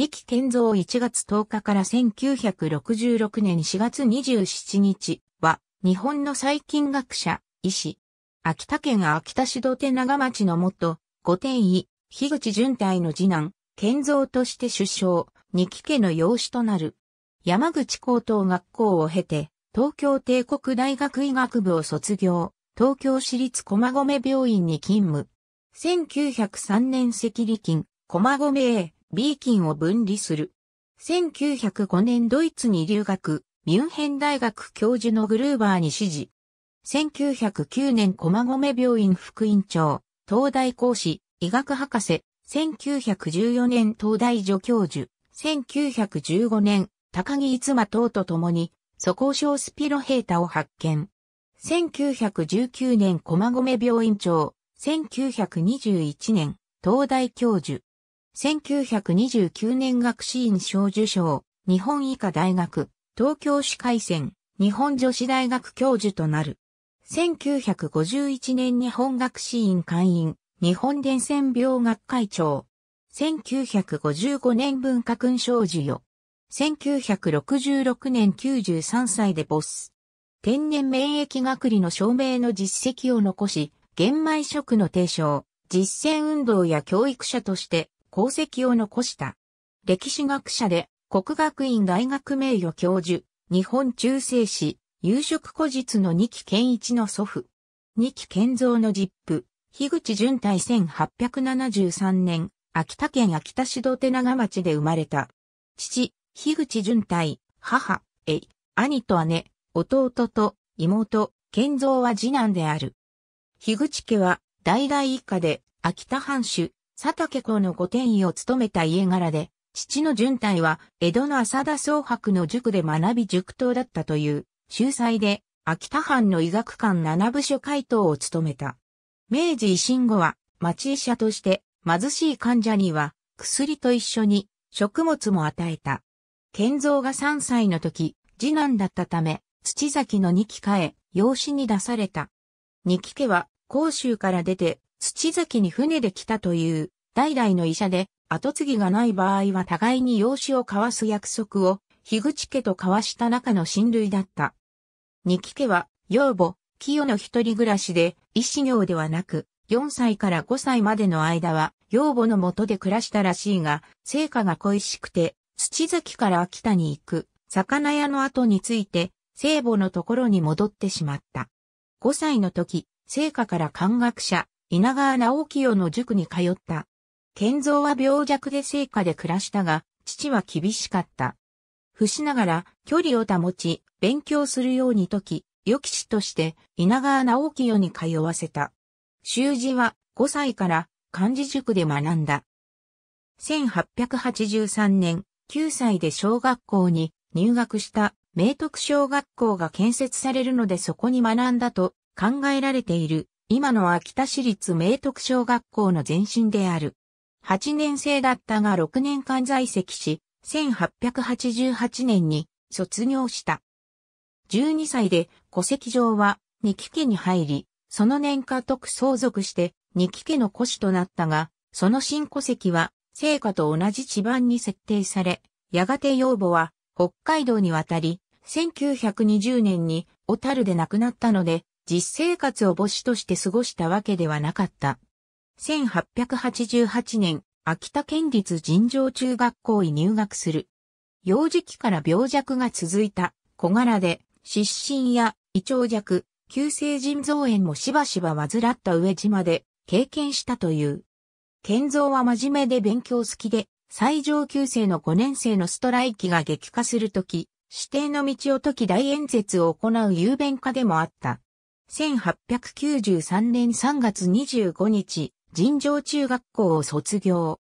二期健造1月10日から1966年4月27日は、日本の細菌学者、医師、秋田県秋田市土手長町の元、御殿医、樋口淳太の次男、健造として首相、二期家の養子となる。山口高等学校を経て、東京帝国大学医学部を卒業、東京市立駒込病院に勤務。1903年赤痢菌、駒込 A、B 菌を分離する。1905年ドイツに留学、ミュンヘン大学教授のグルーバーに指示。1909年駒込病院副院長、東大講師、医学博士、1914年東大助教授、1915年高木逸馬等と共に、蘇行症スピロヘータを発見。1919年駒込病院長、1921年東大教授、1929年学士院賞受賞、日本医科大学、東京市海戦、日本女子大学教授となる。1951年日本学士院会員、日本伝染病学会長。1955年文化勲章授与。1966年93歳でボス。天然免疫学理の証明の実績を残し、玄米食の提唱、実践運動や教育者として功績を残した。歴史学者で国学院大学名誉教授、日本中世史、夕食古日の二木健一の祖父。二木健造の実父、樋口淳太1873年、秋田県秋田市土手長町で生まれた。父、樋口淳太、母、え、兄と姉、弟と妹、健造は次男である。樋口家は、代々以下で、秋田藩主、佐竹公の御殿医を務めた家柄で、父の純体は江戸の浅田総博の塾で学び塾頭だったという、秀才で、秋田藩の医学館七部所会頭を務めた。明治維新後は、町医者として貧しい患者には薬と一緒に食物も与えた。健造が3歳の時、次男だったため、土崎の二木家へ養子に出された。二木家は甲州から出て土月に船で来たという、代々の医者で、後継ぎがない場合は互いに養子を交わす約束を、樋口家と交わした中の親類だった。二木家は、養母、清の一人暮らしで、医師業ではなく、4歳から5歳までの間は、養母のとで暮らしたらしいが、成果が恋しくて、土月から秋田に行く、魚屋の後について、聖母のところに戻ってしまった。5歳の時、成果から漢学者、稲川直清の塾に通った。健造は病弱で成果で暮らしたが、父は厳しかった。伏しながら距離を保ち、勉強するように解き、予期師として稲川直清に通わせた。習字は5歳から漢字塾で学んだ。1883年、9歳で小学校に入学した明徳小学校が建設されるのでそこに学んだと考えられている今の秋田市立明徳小学校の前身である。8年生だったが6年間在籍し、1888年に卒業した。12歳で戸籍上は二木家に入り、その年家督相続して二木家の子子となったが、その新戸籍は聖家と同じ地盤に設定され、やがて養母は北海道に渡り、1920年に小樽で亡くなったので、実生活を母子として過ごしたわけではなかった。1888年、秋田県立尋常中学校に入学する。幼児期から病弱が続いた小柄で、失神や胃腸弱、急性腎臓炎もしばしば患った上島で経験したという。健造は真面目で勉強好きで、最上級生の5年生のストライキが激化するとき、指定の道を解き大演説を行う雄弁家でもあった。1893年3月25日、尋常中学校を卒業。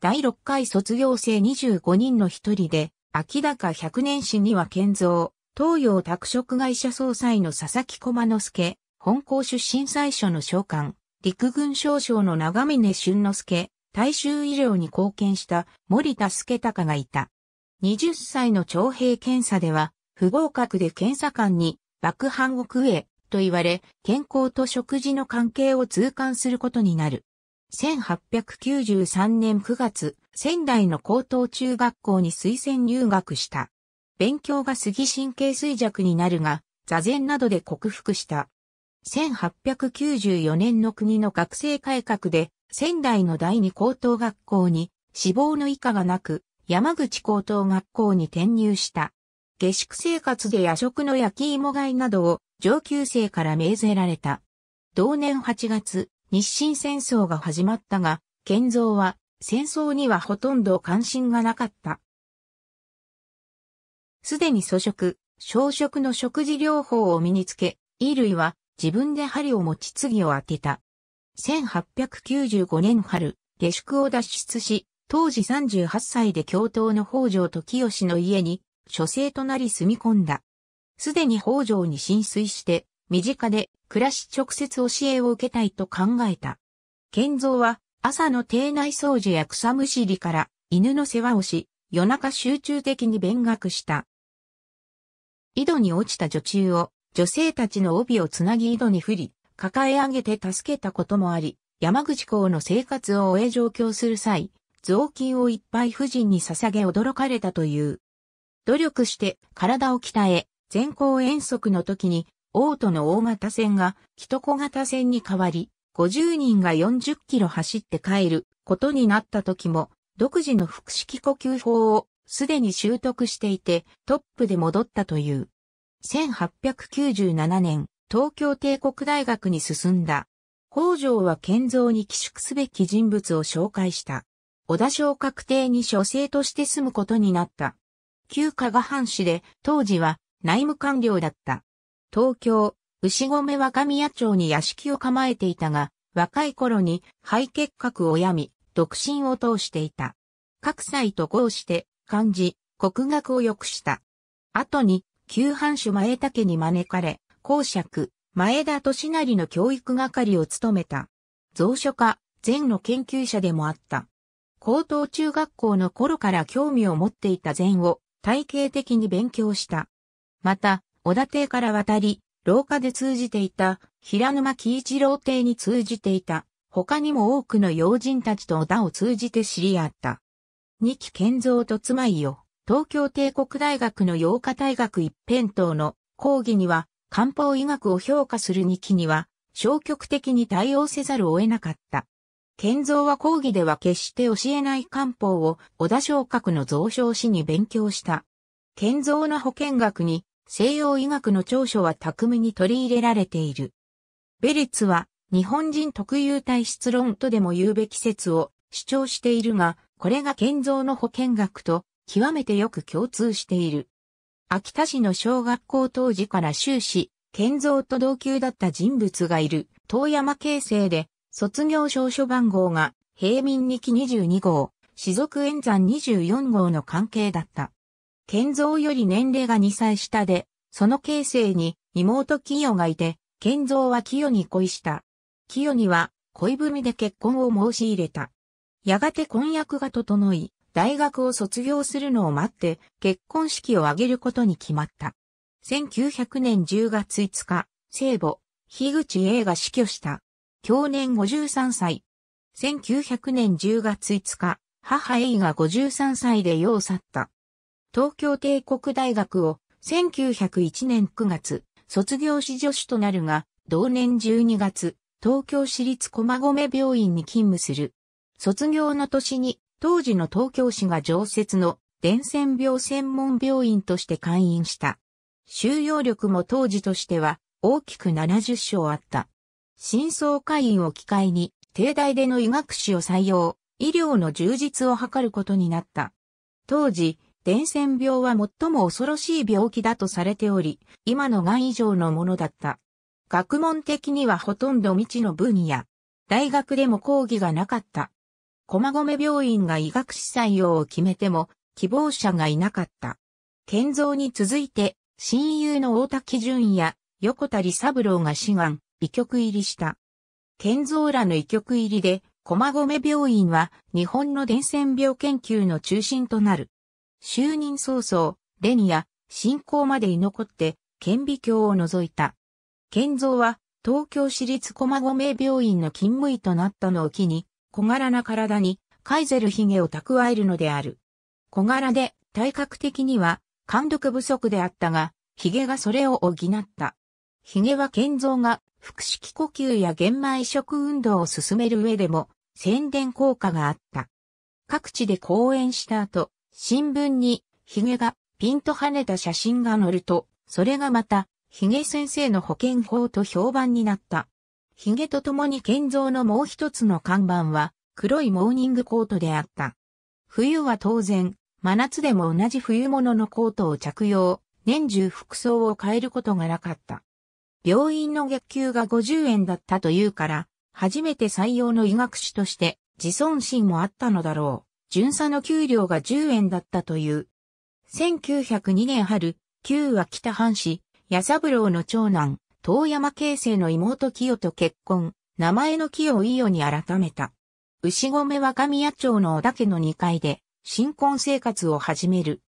第6回卒業生25人の一人で、秋高100年史には建造、東洋拓殖会社総裁の佐々木駒之助、本校出身最初の召喚、陸軍少将の長峰俊之助、大衆医療に貢献した森田助隆がいた。20歳の徴兵検査では、不合格で検査官に、爆破食え、と言われ、健康と食事の関係を痛感することになる。1893年9月、仙台の高等中学校に推薦入学した。勉強が過ぎ神経衰弱になるが、座禅などで克服した。1894年の国の学生改革で、仙台の第二高等学校に、死亡の以下がなく、山口高等学校に転入した。下宿生活で夜食の焼き芋貝などを上級生から命ぜられた。同年8月、日清戦争が始まったが、建造は戦争にはほとんど関心がなかった。すでに素食、小食の食事療法を身につけ、衣類は自分で針を持ち継を当てた。1895年春、下宿を脱出し、当時38歳で教頭の北条時吉の家に、書生となり住み込んだ。すでに北条に浸水して、身近で暮らし直接教えを受けたいと考えた。建三は朝の邸内掃除や草むしりから犬の世話をし、夜中集中的に勉学した。井戸に落ちた女中を女性たちの帯をつなぎ井戸に振り、抱え上げて助けたこともあり、山口港の生活を終え上京する際、雑巾をいっぱい夫人に捧げ驚かれたという。努力して体を鍛え、全校遠足の時に、オーの大型船が、キ小型船に変わり、50人が40キロ走って帰ることになった時も、独自の腹式呼吸法をすでに習得していて、トップで戻ったという。1897年、東京帝国大学に進んだ。北条は建造に寄宿すべき人物を紹介した。小田小確定に書生として住むことになった。旧加賀藩市で、当時は内務官僚だった。東京、牛込若宮町に屋敷を構えていたが、若い頃に肺結核を病み、独身を通していた。各祭と合して、漢字、国学を良くした。後に、旧藩主前田家に招かれ、公爵、前田利成の教育係を務めた。蔵書家、禅の研究者でもあった。高等中学校の頃から興味を持っていた禅を体系的に勉強した。また、小田邸から渡り、廊下で通じていた、平沼喜一郎邸に通じていた、他にも多くの要人たちと小田を通じて知り合った。二木健造と妻よ。東京帝国大学の洋歌大学一辺倒の講義には、漢方医学を評価する二木には、消極的に対応せざるを得なかった。健造は講義では決して教えない漢方を小田昇格の増床しに勉強した。健造な保健学に西洋医学の長所は巧みに取り入れられている。ベレツは日本人特有体質論とでも言うべき説を主張しているが、これが健造の保健学と極めてよく共通している。秋田市の小学校当時から終始、健造と同級だった人物がいる、遠山形成で、卒業証書番号が、平民2期22号、士族演山24号の関係だった。健造より年齢が2歳下で、その形成に妹清がいて、健造は清に恋した。清には恋文で結婚を申し入れた。やがて婚約が整い、大学を卒業するのを待って結婚式を挙げることに決まった。1900年10月5日、聖母、樋口英が死去した。去年53歳。1900年10月5日、母英が53歳で世を去った。東京帝国大学を1901年9月、卒業し助手となるが、同年12月、東京市立駒込病院に勤務する。卒業の年に、当時の東京市が常設の伝染病専門病院として開院した。収容力も当時としては大きく70床あった。新相会員を機会に、帝大での医学士を採用、医療の充実を図ることになった。当時、伝染病は最も恐ろしい病気だとされており、今の癌以上のものだった。学問的にはほとんど未知の分野。大学でも講義がなかった。駒込病院が医学士採用を決めても、希望者がいなかった。建造に続いて、親友の大滝淳や横田利三郎が志願、医局入りした。建造らの医局入りで、駒込病院は日本の伝染病研究の中心となる。就任早々、レニア、信仰まで居残って、顕微鏡を除いた。健造は、東京市立駒込病院の勤務医となったのを機に、小柄な体に、カイゼル髭を蓄えるのである。小柄で、体格的には、感読不足であったが、髭がそれを補った。髭は健造が、腹式呼吸や玄米食運動を進める上でも、宣伝効果があった。各地で講演した後、新聞に、ヒゲがピンと跳ねた写真が載ると、それがまた、ヒゲ先生の保険法と評判になった。ヒゲと共に建造のもう一つの看板は、黒いモーニングコートであった。冬は当然、真夏でも同じ冬物のコートを着用、年中服装を変えることがなかった。病院の月給が50円だったというから、初めて採用の医学士として自尊心もあったのだろう。巡査の給料が10円だったという。1902年春、旧は北藩市、矢三郎の長男、遠山慶生の妹清と結婚、名前の清を伊予に改めた。牛込は神谷町の小田家の2階で、新婚生活を始める。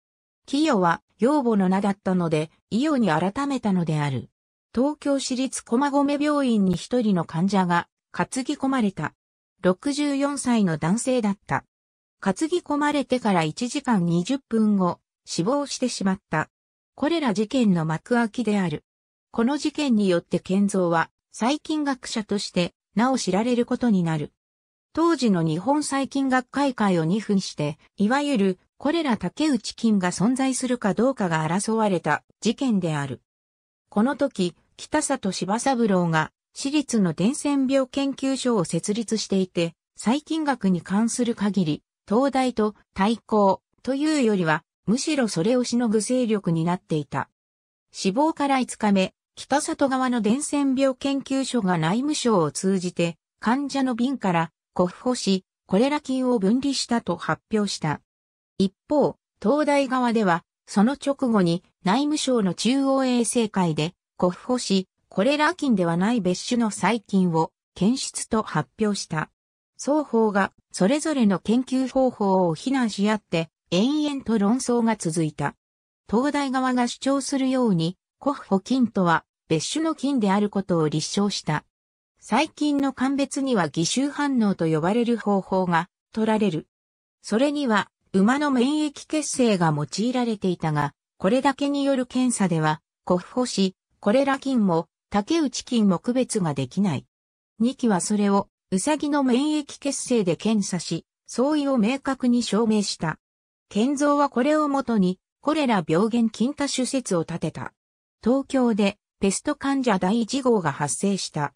清は養母の名だったので、伊予に改めたのである。東京市立駒込病院に一人の患者が担ぎ込まれた。64歳の男性だった。担ぎ込まれてから1時間20分後、死亡してしまった。これら事件の幕開きである。この事件によって建造は、細菌学者として、なお知られることになる。当時の日本細菌学会会を2分して、いわゆる、これら竹内菌が存在するかどうかが争われた事件である。この時、北里柴三郎が、私立の伝染病研究所を設立していて、細菌学に関する限り、東大と対抗というよりは、むしろそれをしのぐ勢力になっていた。死亡から5日目、北里川の伝染病研究所が内務省を通じて、患者の瓶から、コフホし、コレラ菌を分離したと発表した。一方、東大側では、その直後に内務省の中央衛生会で、コフホし、コレラ菌ではない別種の細菌を検出と発表した。双方がそれぞれの研究方法を非難し合って延々と論争が続いた。東大側が主張するように、コッホ菌とは別種の菌であることを立証した。最近の鑑別には偽臭反応と呼ばれる方法が取られる。それには馬の免疫血清が用いられていたが、これだけによる検査では、コッホ氏、これら菌も、竹内菌も区別ができない。二期はそれをウサギの免疫血清で検査し、相違を明確に証明した。建造はこれをもとに、コレラ病原菌多種説を立てた。東京で、ペスト患者第1号が発生した。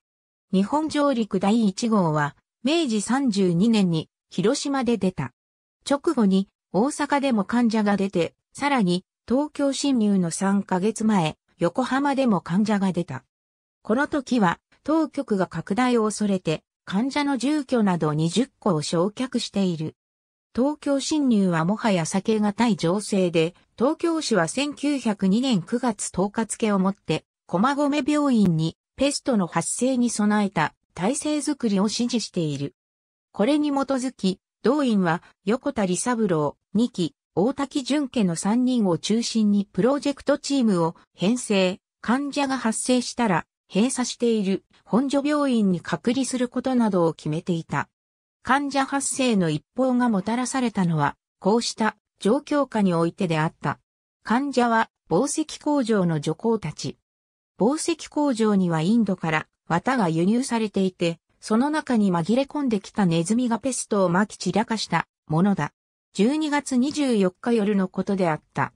日本上陸第1号は、明治32年に、広島で出た。直後に、大阪でも患者が出て、さらに、東京侵入の3ヶ月前、横浜でも患者が出た。この時は、当局が拡大を恐れて、患者の住居など20個を焼却している。東京侵入はもはや避けがたい情勢で、東京市は1902年9月10日付をもって、駒込病院にペストの発生に備えた体制づくりを指示している。これに基づき、同院は横田理三郎、二期、大滝淳家の3人を中心にプロジェクトチームを編成、患者が発生したら閉鎖している本所病院に隔離することなどを決めていた。患者発生の一報がもたらされたのは、こうした状況下においてであった。患者は宝石工場の助工たち。宝石工場にはインドから綿が輸入されていて、その中に紛れ込んできたネズミがペストを撒き散らかしたものだ。12月24日夜のことであった。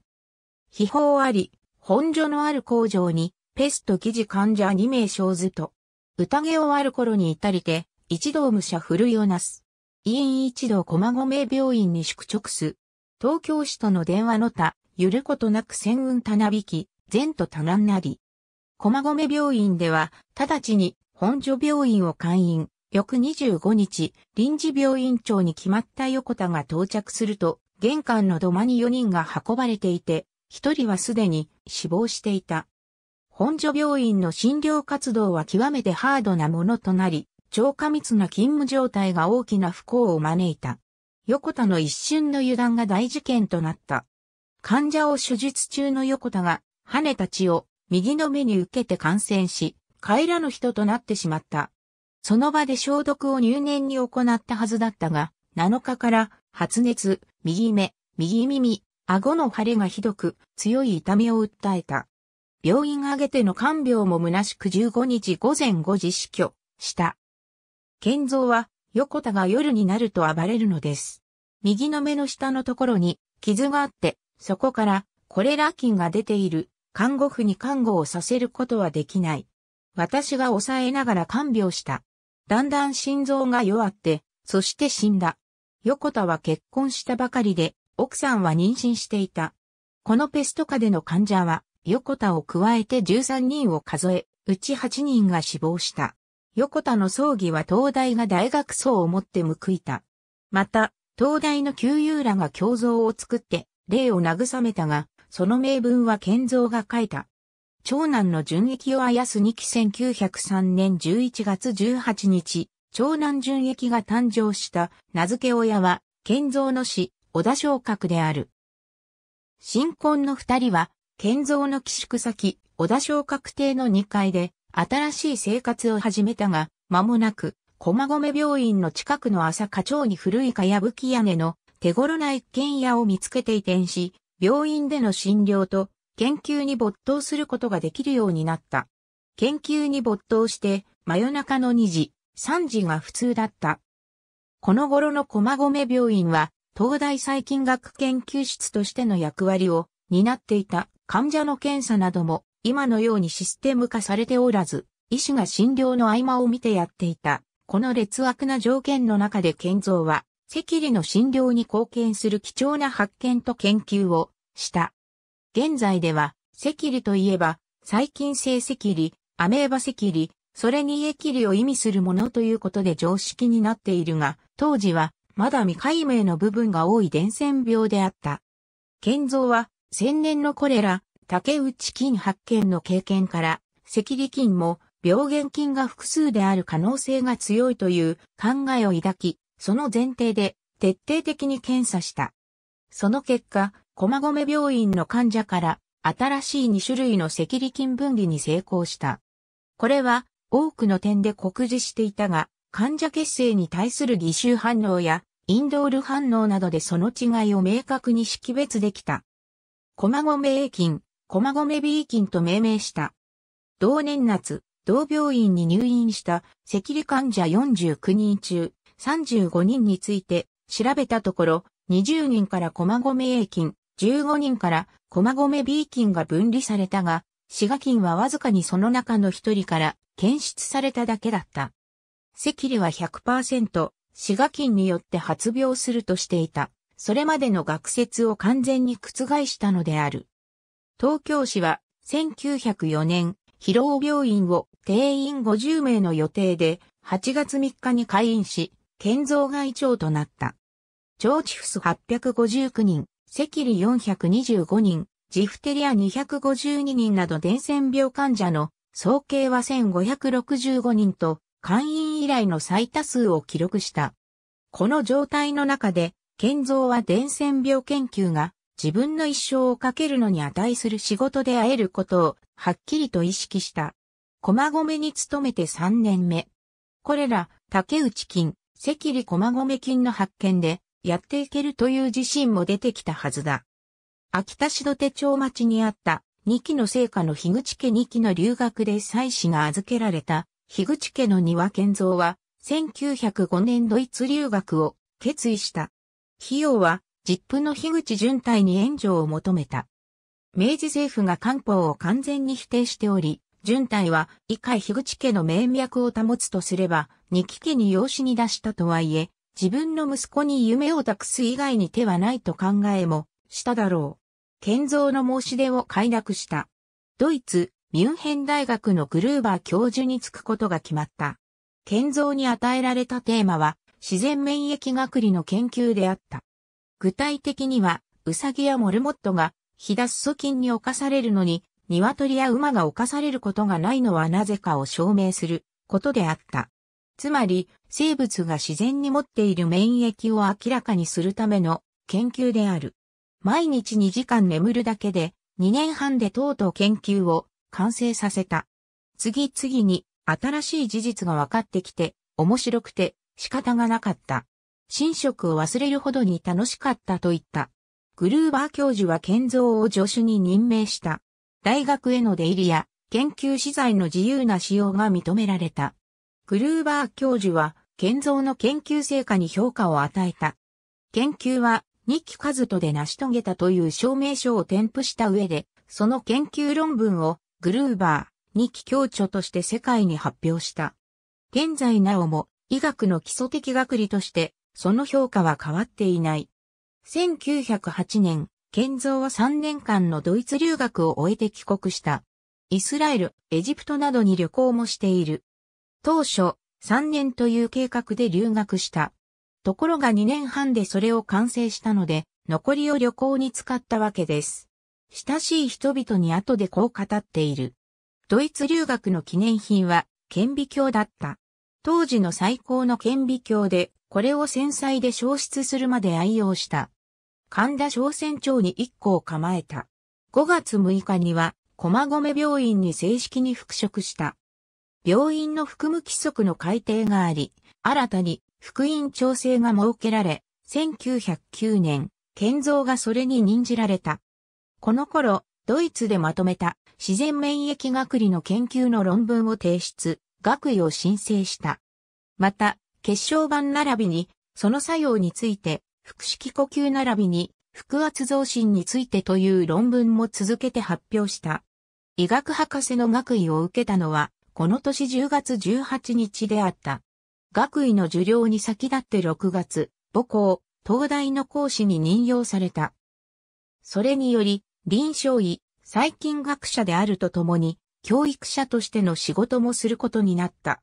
秘宝あり、本所のある工場にペスト記事患者2名生ずと、宴をわる頃に至りて、一同武者ふるいをなす。委員一同駒込病院に宿直す。東京市との電話の他、ゆることなく戦運棚引き、前途多難なり。駒込病院では、直ちに本所病院を会員、翌25日、臨時病院長に決まった横田が到着すると、玄関の土間に4人が運ばれていて、1人はすでに死亡していた。本所病院の診療活動は極めてハードなものとなり、超過密な勤務状態が大きな不幸を招いた。横田の一瞬の油断が大事件となった。患者を手術中の横田が、羽根たちを右の目に受けて感染し、帰らぬ人となってしまった。その場で消毒を入念に行ったはずだったが、7日から発熱、右目、右耳、顎の腫れがひどく強い痛みを訴えた。病院挙げての看病も虚しく15日午前5時死去した。健三は横田が夜になると暴れるのです。右の目の下のところに傷があって、そこからコレラ菌が出ている看護婦に看護をさせることはできない。私が抑えながら看病した。だんだん心臓が弱って、そして死んだ。横田は結婚したばかりで、奥さんは妊娠していた。このペスト下での患者は、横田を加えて13人を数え、うち8人が死亡した。横田の葬儀は東大が大学葬をもって報いた。また、東大の旧友らが胸像を作って、霊を慰めたが、その名文は建造が書いた。長男の純益をあやす2期1903年11月18日、長男純益が誕生した名付け親は、建造の死、小田昇格である。新婚の二人は、建造の寄宿先、小田小確定の2階で、新しい生活を始めたが、間もなく、駒込病院の近くの朝課長に古いかやぶき屋根の手頃な一軒家を見つけて移転し、病院での診療と研究に没頭することができるようになった。研究に没頭して、真夜中の2時、3時が普通だった。この頃の駒込病院は、東大細菌学研究室としての役割を担っていた患者の検査なども今のようにシステム化されておらず、医師が診療の合間を見てやっていた。この劣悪な条件の中で建造は、赤痢の診療に貢献する貴重な発見と研究をした。現在では、赤痢といえば、細菌性赤痢、アメーバ赤痢、それにキリを意味するものということで常識になっているが、当時は、まだ未解明の部分が多い伝染病であった。建造は、千年のコレラ、竹内菌発見の経験から、赤痢菌も病原菌が複数である可能性が強いという考えを抱き、その前提で徹底的に検査した。その結果、駒込病院の患者から新しい2種類の赤痢菌分離に成功した。これは多くの点で酷似していたが、患者血清に対する偽臭反応やインドール反応などでその違いを明確に識別できた。駒込栄菌、駒込 B ンと命名した。同年夏、同病院に入院した赤痢患者49人中35人について調べたところ20人から駒込 A 菌、15人から駒込 B 菌が分離されたが、滋賀菌はわずかにその中の1人から検出されただけだった。赤痢は100%、滋賀菌によって発病するとしていた。それまでの学説を完全に覆したのである。東京市は1904年、広尾病院を定員50名の予定で8月3日に開院し、建造外長となった。腸チフス859人、赤里425人、ジフテリア252人など伝染病患者の総計は1565人と、会員以来の最多数を記録した。この状態の中で、建造は伝染病研究が自分の一生をかけるのに値する仕事で会えることをはっきりと意識した。駒込に勤めて3年目。これら、竹内金、関里駒込金の発見で、やっていけるという自信も出てきたはずだ。秋田市土手町町にあった2期の成果の樋口家2期の留学で妻子が預けられた樋口家の庭健造は1905年ドイツ留学を決意した。費用は実父の樋口純体に援助を求めた。明治政府が官報を完全に否定しており、純体は以下樋口家の名脈を保つとすれば、二木家に養子に出したとはいえ、自分の息子に夢を託す以外に手はないと考えもしただろう。建造の申し出を快諾した。ドイツ、ミュンヘン大学のグルーバー教授に就くことが決まった。建造に与えられたテーマは自然免疫学理の研究であった。具体的には、ウサギやモルモットが、ひだっそ菌に侵されるのに、鶏や馬が侵されることがないのはなぜかを証明することであった。つまり、生物が自然に持っている免疫を明らかにするための研究である。毎日2時間眠るだけで、2年半でとうとう研究を完成させた。次々に新しい事実が分かってきて、面白くて仕方がなかった。寝食を忘れるほどに楽しかったと言った。グルーバー教授は建造を助手に任命した。大学への出入りや研究資材の自由な使用が認められた。グルーバー教授は建造の研究成果に評価を与えた。研究は日記数とで成し遂げたという証明書を添付した上で、その研究論文をグルーバー、日記教著として世界に発表した。現在なおも医学の基礎的学理としてその評価は変わっていない。1908年、建造は3年間のドイツ留学を終えて帰国した。イスラエル、エジプトなどに旅行もしている。当初、3年という計画で留学した。ところが2年半でそれを完成したので、残りを旅行に使ったわけです。親しい人々に後でこう語っている。ドイツ留学の記念品は、顕微鏡だった。当時の最高の顕微鏡で、これを繊細で消失するまで愛用した。神田商船町に一個を構えた。5月6日には、駒込病院に正式に復職した。病院の服務規則の改定があり、新たに福音調整が設けられ、1909年、建造がそれに任じられた。この頃、ドイツでまとめた自然免疫学理の研究の論文を提出、学位を申請した。また、結晶板並びに、その作用について、腹式呼吸並びに、腹圧増進についてという論文も続けて発表した。医学博士の学位を受けたのは、この年10月18日であった。学位の受領に先立って6月、母校、東大の講師に任用された。それにより、臨床医、細菌学者であるとともに、教育者としての仕事もすることになった。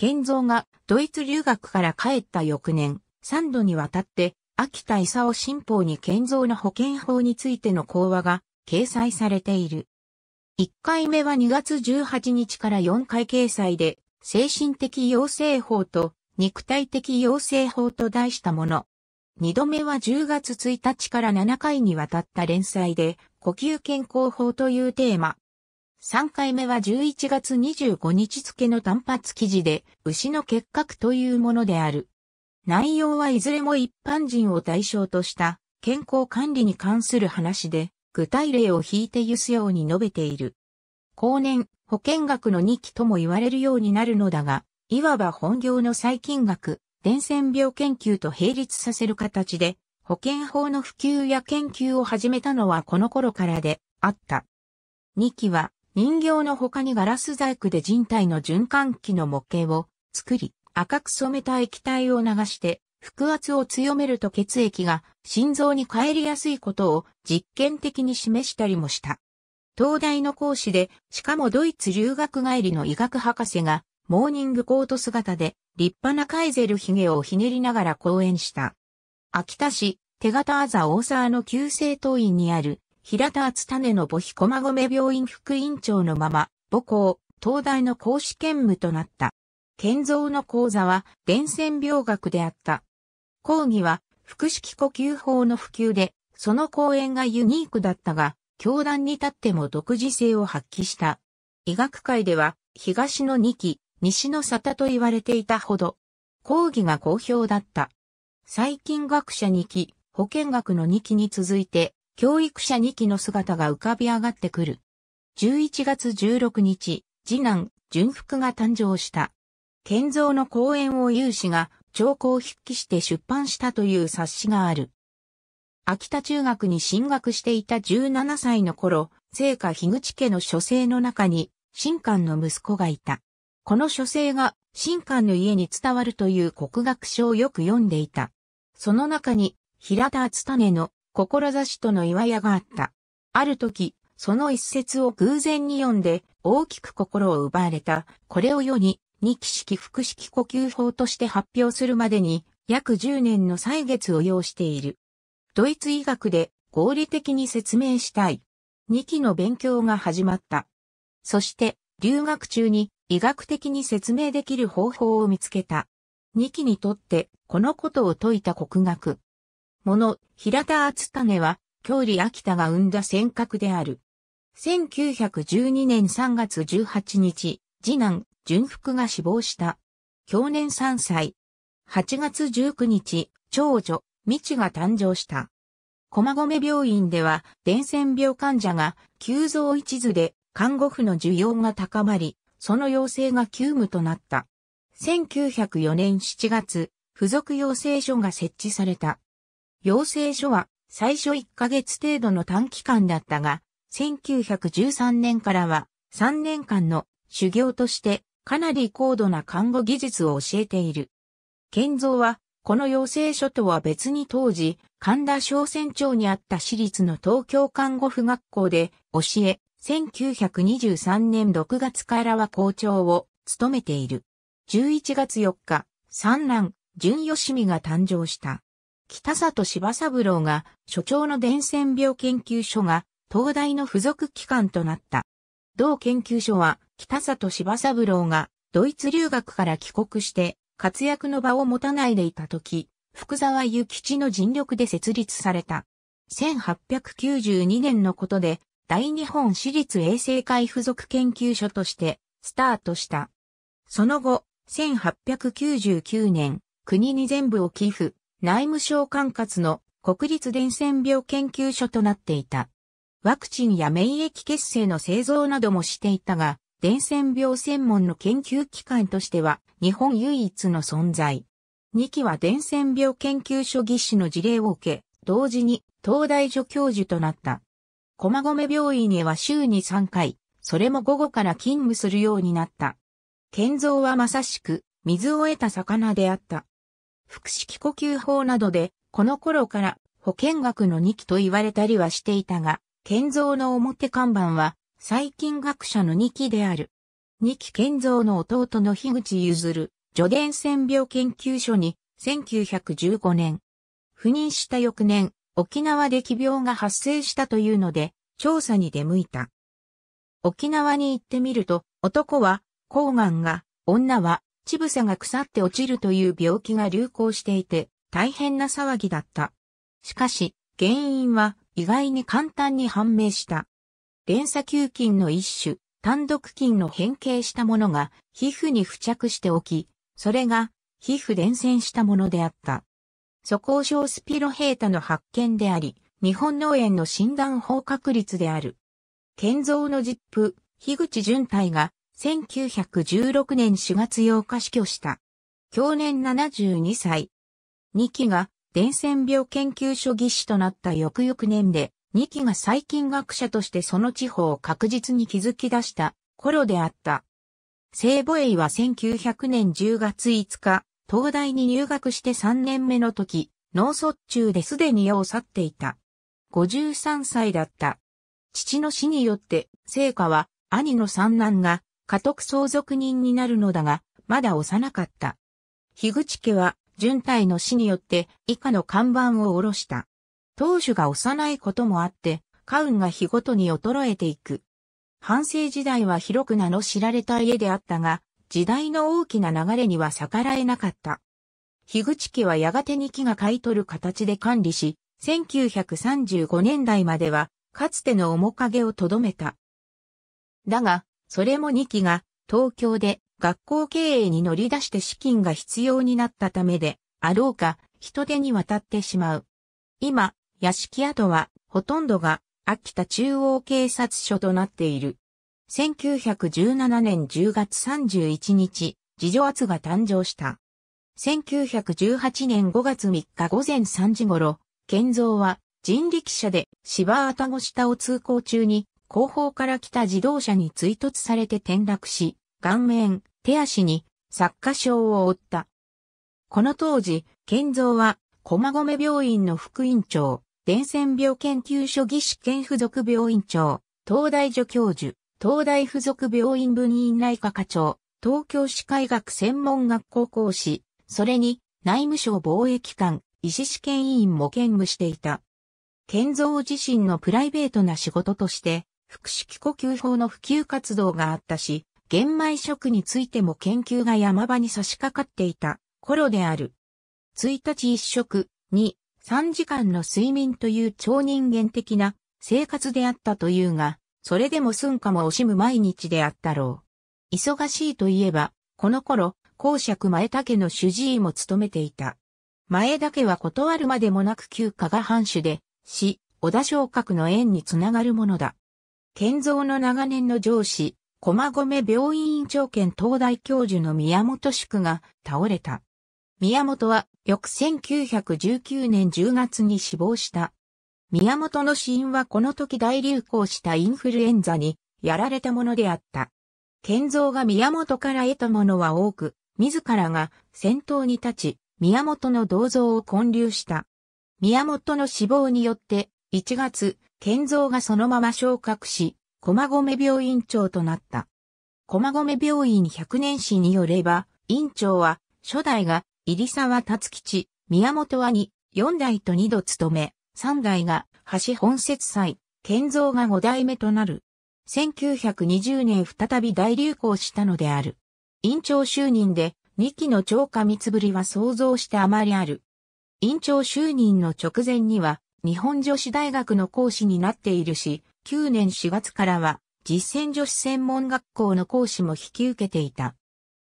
健造がドイツ留学から帰った翌年、3度にわたって、秋田勲新報に健造の保険法についての講話が掲載されている。1回目は2月18日から4回掲載で、精神的養成法と肉体的養成法と題したもの。2度目は10月1日から7回にわたった連載で、呼吸健康法というテーマ、3回目は11月25日付の単発記事で、牛の結核というものである。内容はいずれも一般人を対象とした健康管理に関する話で、具体例を引いてゆすように述べている。後年、保険学の2期とも言われるようになるのだが、いわば本業の細菌学、伝染病研究と並立させる形で、保険法の普及や研究を始めたのはこの頃からであった。2期は人形の他にガラス細工で人体の循環器の模型を作り、赤く染めた液体を流して腹圧を強めると血液が心臓に帰りやすいことを実験的に示したりもした。東大の講師で、しかもドイツ留学帰りの医学博士が、モーニングコート姿で、立派なカイゼル髭をひねりながら講演した。秋田市、手形あざ大沢の旧正党院にある、平田厚種の母妃駒込病院副院長のまま、母校、東大の講師兼務となった。建造の講座は伝染病学であった。講義は腹式呼吸法の普及で、その講演がユニークだったが、教団に立っても独自性を発揮した。医学界では、東の2期、西の沙汰と言われていたほど、講義が好評だった。最近学者2期、保健学の2期に続いて、教育者2期の姿が浮かび上がってくる。11月16日、次男、純福が誕生した。建造の講演を有志が、考を筆記して出版したという冊子がある。秋田中学に進学していた17歳の頃、聖火樋口家の書生の中に、新官の息子がいた。この書生が、新官の家に伝わるという国学書をよく読んでいた。その中に、平田篤種の志との岩屋があった。ある時、その一節を偶然に読んで、大きく心を奪われた。これを世に、二期式複式呼吸法として発表するまでに、約10年の歳月を要している。ドイツ医学で合理的に説明したい。2期の勉強が始まった。そして、留学中に医学的に説明できる方法を見つけた。2期にとって、このことを説いた国学。もの、平田厚種は、郷里秋田が生んだ尖閣である。1912年3月18日、次男、純福が死亡した。去年3歳。8月19日、長女、未知が誕生した。駒込病院では、伝染病患者が急増一途で、看護婦の需要が高まり、その要請が急務となった。1904年7月、付属要請所が設置された。養成所は最初1ヶ月程度の短期間だったが、1913年からは3年間の修行としてかなり高度な看護技術を教えている。健造はこの養成所とは別に当時、神田商船町にあった私立の東京看護婦学校で教え、1923年6月からは校長を務めている。11月4日、三男、純吉美が誕生した。北里柴三郎が所長の伝染病研究所が東大の付属機関となった。同研究所は北里柴三郎がドイツ留学から帰国して活躍の場を持たないでいた時、福沢諭吉の尽力で設立された。1892年のことで大日本私立衛生会付属研究所としてスタートした。その後、1899年、国に全部を寄付、内務省管轄の国立伝染病研究所となっていた。ワクチンや免疫血清の製造などもしていたが、伝染病専門の研究機関としては日本唯一の存在。2期は伝染病研究所技師の事例を受け、同時に東大助教授となった。駒込病院へは週に3回、それも午後から勤務するようになった。建造はまさしく水を得た魚であった。腹式呼吸法などで、この頃から保険学の2期と言われたりはしていたが、建造の表看板は、細菌学者の2期である。2期建造の弟の樋口譲る、助伝染病研究所に、1915年、赴任した翌年、沖縄で奇病が発生したというので、調査に出向いた。沖縄に行ってみると、男は、抗がんが、女は、乳房が腐って落ちるという病気が流行していて、大変な騒ぎだった。しかし、原因は意外に簡単に判明した。連鎖球菌の一種、単独菌の変形したものが皮膚に付着しておき、それが皮膚伝染したものであった。素行症スピロヘータの発見であり、日本農園の診断法確率である。建造の実プ、樋口純体が1916年4月8日死去した。去年72歳。2期が伝染病研究所技師となった翌々年で、2期が細菌学者としてその地方を確実に築き出した頃であった。聖母衛は1900年10月5日、東大に入学して3年目の時、脳卒中ですでに世を去っていた。53歳だった。父の死によって、聖火は兄の三男が家督相続人になるのだが、まだ幼かった。樋口家は、順体の死によって以下の看板を下ろした。当主が幼いこともあって、家運が日ごとに衰えていく。半省時代は広く名の知られた家であったが、時代の大きな流れには逆らえなかった。樋口家はやがてに木が買い取る形で管理し、1935年代までは、かつての面影をとどめた。だが、それも2期が東京で学校経営に乗り出して資金が必要になったためで、あろうか人手に渡ってしまう。今、屋敷跡はほとんどが秋田中央警察署となっている。1917年10月31日、自助圧が誕生した。1918年5月3日午前3時頃、建造は人力車で芝たご下を通行中に後方から来た自動車に追突されて転落し、顔面、手足に、作家症を負った。この当時、健造は、駒込病院の副院長、伝染病研究所技師兼付属病院長、東大助教授、東大付属病院部院内科課長、東京歯科医学専門学校講師、それに内務省防衛機関、医師試験委員も兼務していた。健造自身のプライベートな仕事として、腹式呼吸法の普及活動があったし、玄米食についても研究が山場に差し掛かっていた頃である。1日1食、2、3時間の睡眠という超人間的な生活であったというが、それでも寸暇も惜しむ毎日であったろう。忙しいといえば、この頃、公爵前田家の主治医も務めていた。前田家は断るまでもなく休暇が藩主で、死、小田昇格の縁につながるものだ。健造の長年の上司、駒込病院院長兼東大教授の宮本宿が倒れた。宮本は翌1919年10月に死亡した。宮本の死因はこの時大流行したインフルエンザにやられたものであった。健造が宮本から得たものは多く、自らが先頭に立ち、宮本の銅像を建立した。宮本の死亡によって、1月、健造がそのまま昇格し、駒込病院長となった。駒込病院百年史によれば、院長は、初代が入沢達吉、宮本兄、四代と二度務め、三代が橋本節祭、健造が五代目となる。1920年再び大流行したのである。院長就任で二期の超過密ぶりは想像してあまりある。院長就任の直前には日本女子大学の講師になっているし、9年4月からは実践女子専門学校の講師も引き受けていた。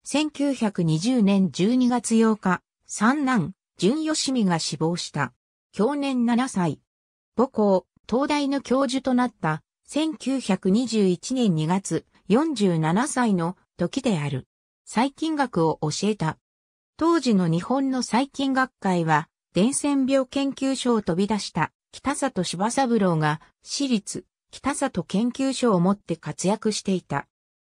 1920年12月8日、三男、純吉美が死亡した。去年7歳。母校、東大の教授となった、1921年2月、47歳の時である。細菌学を教えた。当時の日本の細菌学会は、伝染病研究所を飛び出した北里柴三郎が私立北里研究所を持って活躍していた。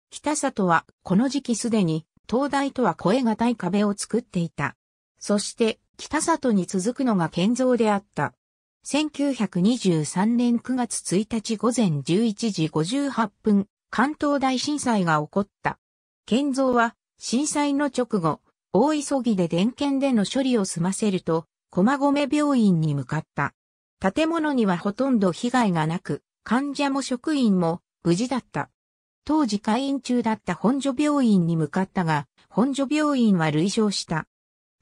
北里はこの時期すでに東大とは声がたい壁を作っていた。そして北里に続くのが建造であった。1923年9月1日午前11時58分、関東大震災が起こった。建造は震災の直後、大急ぎで電検での処理を済ませると、駒込病院に向かった。建物にはほとんど被害がなく、患者も職員も無事だった。当時会員中だった本所病院に向かったが、本所病院は類焼した。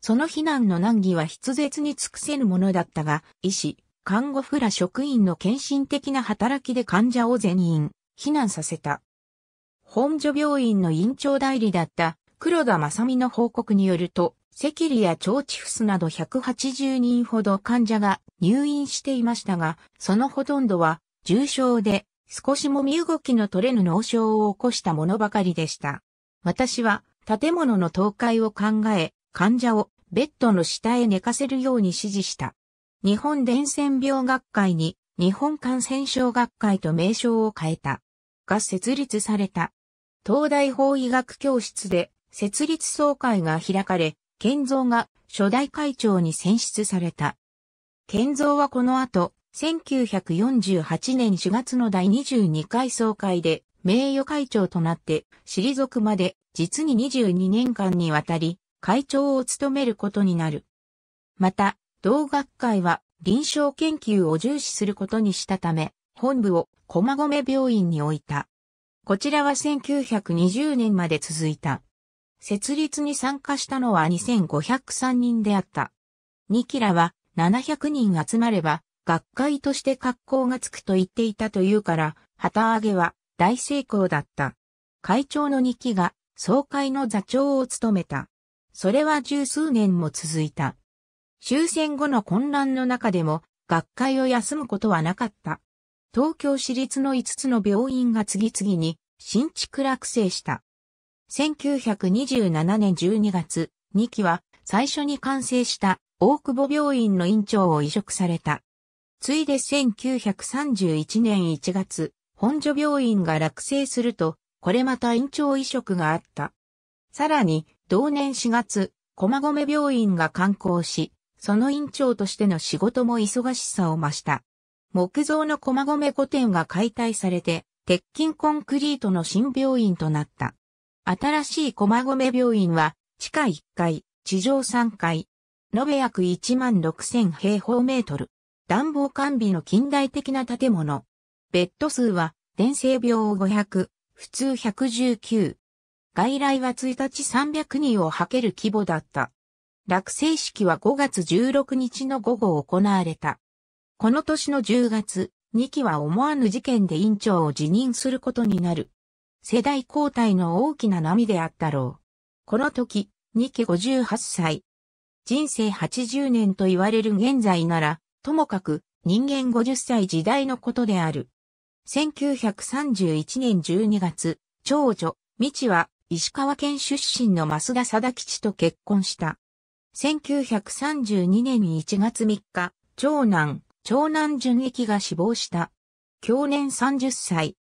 その避難の難儀は筆舌に尽くせぬものだったが、医師、看護婦ら職員の献身的な働きで患者を全員、避難させた。本所病院の院長代理だった黒田正美の報告によると、赤痢やーチフスなど180人ほど患者が入院していましたが、そのほとんどは重症で少しも身動きの取れぬ脳症を起こしたものばかりでした。私は建物の倒壊を考え、患者をベッドの下へ寝かせるように指示した。日本伝染病学会に日本感染症学会と名称を変えた。が設立された。東大法医学教室で設立総会が開かれ、健造が初代会長に選出された。健造はこの後、1948年4月の第22回総会で名誉会長となって尻くまで実に22年間にわたり会長を務めることになる。また、同学会は臨床研究を重視することにしたため、本部を駒込病院に置いた。こちらは1920年まで続いた。設立に参加したのは2503人であった。ニキラは700人集まれば学会として格好がつくと言っていたというから、旗揚げは大成功だった。会長の2キが総会の座長を務めた。それは十数年も続いた。終戦後の混乱の中でも学会を休むことはなかった。東京市立の5つの病院が次々に新築落成した。1927年12月、2期は最初に完成した大久保病院の院長を移植された。ついで1931年1月、本所病院が落成すると、これまた院長移植があった。さらに、同年4月、駒込病院が観光し、その院長としての仕事も忙しさを増した。木造の駒込御殿が解体されて、鉄筋コンクリートの新病院となった。新しい駒込病院は、地下1階、地上3階、延べ約1万6000平方メートル。暖房完備の近代的な建物。ベッド数は、伝生病500、普通119。外来は1日300人をはける規模だった。落成式は5月16日の午後行われた。この年の10月、2期は思わぬ事件で院長を辞任することになる。世代交代の大きな波であったろう。この時、2期58歳。人生80年と言われる現在なら、ともかく人間50歳時代のことである。1931年12月、長女、未知は石川県出身の増田貞吉と結婚した。1932年1月3日、長男、長男純益が死亡した。去年30歳、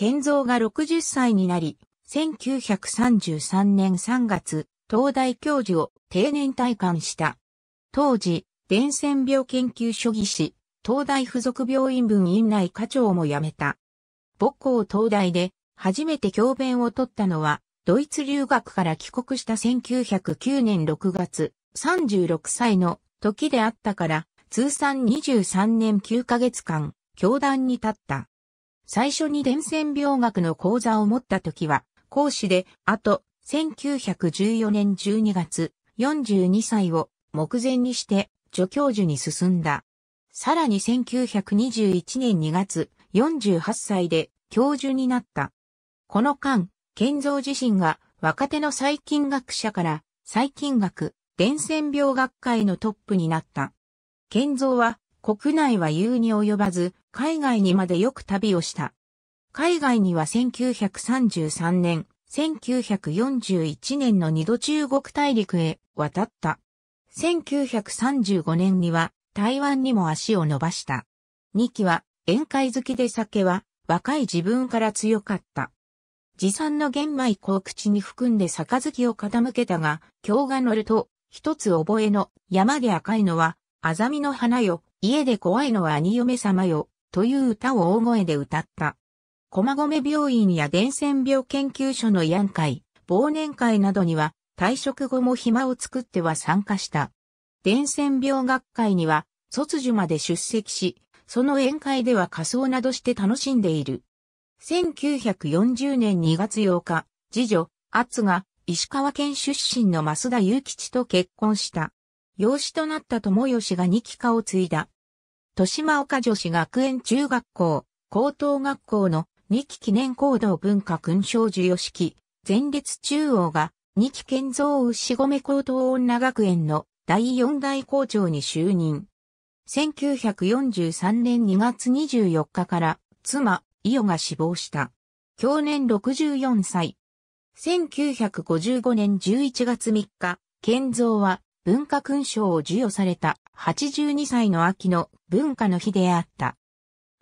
健造が60歳になり、1933年3月、東大教授を定年退官した。当時、伝染病研究所技師、東大附属病院分院内課長も辞めた。母校東大で初めて教鞭を取ったのは、ドイツ留学から帰国した1909年6月、36歳の時であったから、通算23年9ヶ月間、教壇に立った。最初に伝染病学の講座を持った時は、講師で、あと、1914年12月、42歳を目前にして、助教授に進んだ。さらに1921年2月、48歳で教授になった。この間、健造自身が若手の細菌学者から細菌学、伝染病学会のトップになった。健造は国内は言うに及ばず、海外にまでよく旅をした。海外には1933年、1941年の二度中国大陸へ渡った。1935年には台湾にも足を伸ばした。二期は宴会好きで酒は若い自分から強かった。持参の玄米粉を口に含んで杯を傾けたが、今日が乗ると、一つ覚えの山で赤いのは、あざみの花よ、家で怖いのは兄嫁様よ、という歌を大声で歌った。駒込病院や伝染病研究所の慰安会、忘年会などには退職後も暇を作っては参加した。伝染病学会には卒樹まで出席し、その宴会では仮装などして楽しんでいる。1940年2月8日、次女、厚が石川県出身の増田祐吉と結婚した。養子となった友吉が二期化を継いだ。豊島岡女子学園中学校、高等学校の2期記念行動文化勲章授与式、前列中央が2期建造牛込高等女学園の第4代校長に就任。1943年2月24日から妻、伊代が死亡した。去年64歳。1955年11月3日、健造は文化勲章を授与された82歳の秋の文化の日であった。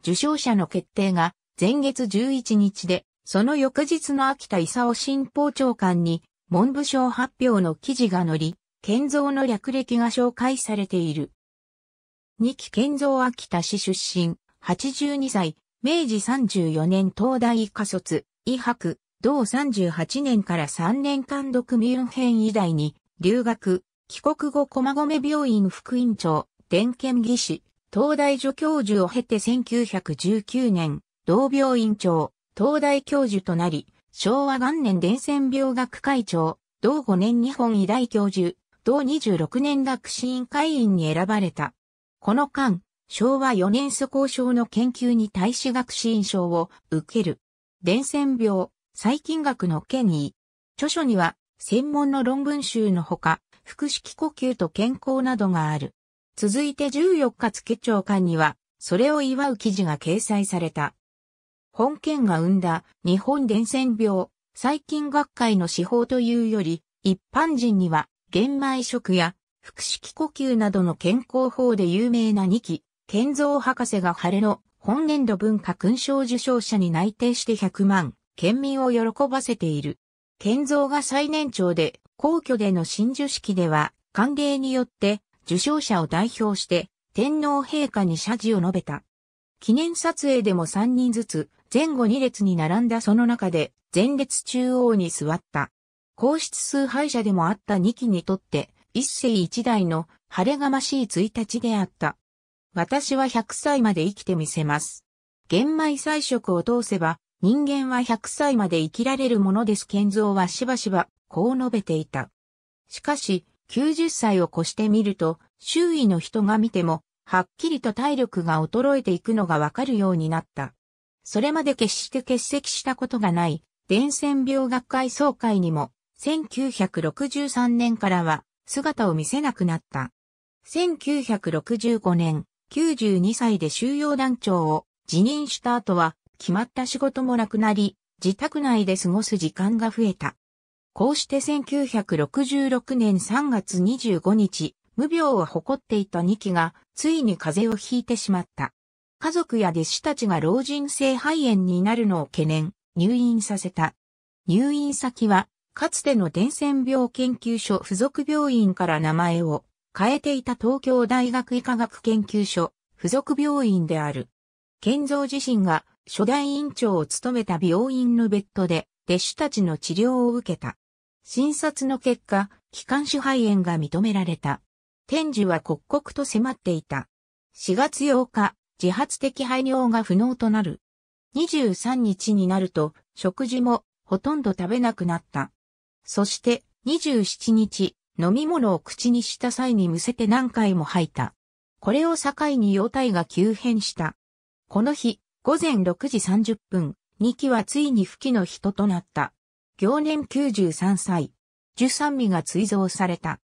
受賞者の決定が前月11日で、その翌日の秋田勲新報長官に文部省発表の記事が載り、建造の略歴が紹介されている。二期建造秋田市出身、82歳、明治34年東大下卒、医博、同38年から3年間独ミュンヘン医大に留学、帰国後駒込病院副院長、電検技師、東大助教授を経て1919年、同病院長、東大教授となり、昭和元年伝染病学会長、同5年日本医大教授、同26年学士院会員に選ばれた。この間、昭和4年素行症の研究に対し学士院賞を受ける。伝染病、細菌学の権威。著書には、専門の論文集のほか、腹式呼吸と健康などがある。続いて14日付長官には、それを祝う記事が掲載された。本件が生んだ日本伝染病、細菌学会の司法というより、一般人には、玄米食や、腹式呼吸などの健康法で有名な2期、健造博士が晴れの本年度文化勲章受賞者に内定して100万、県民を喜ばせている。健造が最年長で皇居での親授式では、歓迎によって受賞者を代表して天皇陛下に謝辞を述べた。記念撮影でも3人ずつ前後2列に並んだその中で前列中央に座った。皇室崇拝者でもあった2期にとって一世一代の晴れがましい一日であった。私は100歳まで生きてみせます。玄米菜食を通せば人間は100歳まで生きられるものです。建造はしばしばこう述べていた。しかし、90歳を越してみると、周囲の人が見ても、はっきりと体力が衰えていくのがわかるようになった。それまで決して欠席したことがない、伝染病学会総会にも、1963年からは姿を見せなくなった。1965年、92歳で収容団長を辞任した後は、決まった仕事もなくなり、自宅内で過ごす時間が増えた。こうして1966年3月25日、無病を誇っていた2期が、ついに風邪をひいてしまった。家族や弟子たちが老人性肺炎になるのを懸念、入院させた。入院先は、かつての伝染病研究所附属病院から名前を変えていた東京大学医科学研究所附属病院である。健造自身が初代院長を務めた病院のベッドで弟子たちの治療を受けた。診察の結果、気管支肺炎が認められた。天寿は刻々と迫っていた。4月8日、自発的排尿が不能となる。23日になると、食事もほとんど食べなくなった。そして27日、飲み物を口にした際にむせて何回も吐いた。これを境に容体が急変した。この日、午前6時30分、二期はついに不期の人となった。行年九十三歳、十三味が追贈された。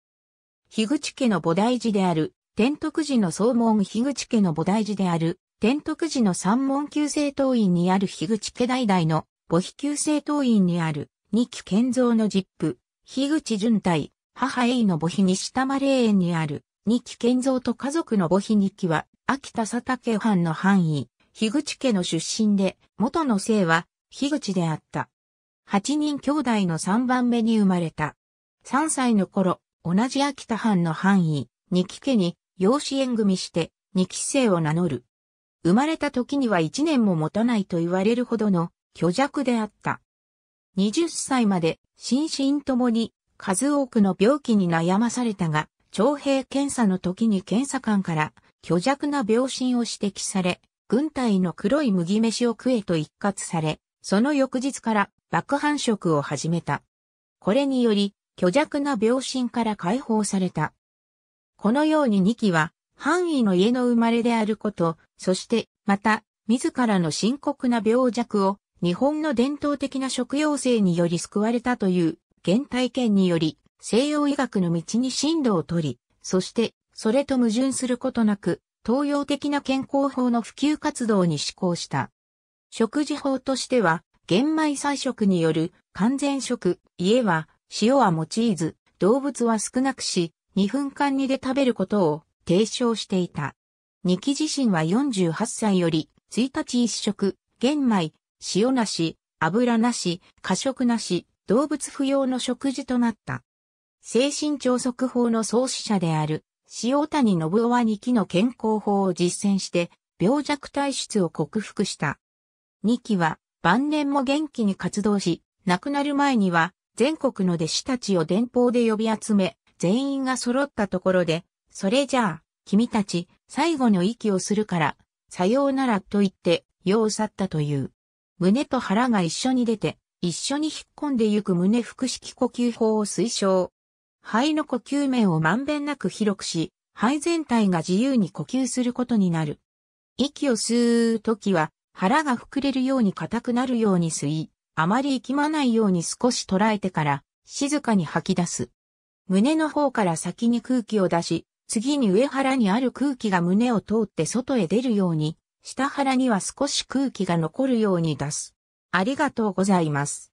樋口家の菩提寺である、天徳寺の総門樋口家の菩提寺である、天徳寺の三門旧正党院にある樋口家代々の母妃旧正党院にある、二期建造の実父、樋口純太、母栄の母妃西玉霊園にある、二期建造と家族の母妃二期は、秋田佐竹藩の範囲、樋口家の出身で、元の姓は、樋口であった。8人兄弟の3番目に生まれた。3歳の頃、同じ秋田藩の範囲、二木家に養子縁組して、二期生を名乗る。生まれた時には1年も持たないと言われるほどの虚弱であった。20歳まで心身ともに数多くの病気に悩まされたが、徴兵検査の時に検査官から虚弱な病心を指摘され、軍隊の黒い麦飯を食えと一括され、その翌日から爆繁殖を始めた。これにより、虚弱な病心から解放された。このように2期は、範囲の家の生まれであること、そして、また、自らの深刻な病弱を、日本の伝統的な食用性により救われたという、原体験により、西洋医学の道に進路を取り、そして、それと矛盾することなく、東洋的な健康法の普及活動に施行した。食事法としては、玄米菜食による完全食、家は塩は用いず、動物は少なくし、2分間にで食べることを提唱していた。二木自身は48歳より、1日1食、玄米、塩なし、油なし、過食なし、動物不要の食事となった。精神調則法の創始者である塩谷信夫は2期の健康法を実践して、病弱体質を克服した。2期は、晩年も元気に活動し、亡くなる前には、全国の弟子たちを電報で呼び集め、全員が揃ったところで、それじゃあ、君たち、最後の息をするから、さようならと言って、世を去ったという。胸と腹が一緒に出て、一緒に引っ込んでゆく胸腹式呼吸法を推奨。肺の呼吸面をまんべんなく広くし、肺全体が自由に呼吸することになる。息を吸うときは、腹が膨れるように硬くなるように吸い、あまり息まないように少し捉えてから、静かに吐き出す。胸の方から先に空気を出し、次に上腹にある空気が胸を通って外へ出るように、下腹には少し空気が残るように出す。ありがとうございます。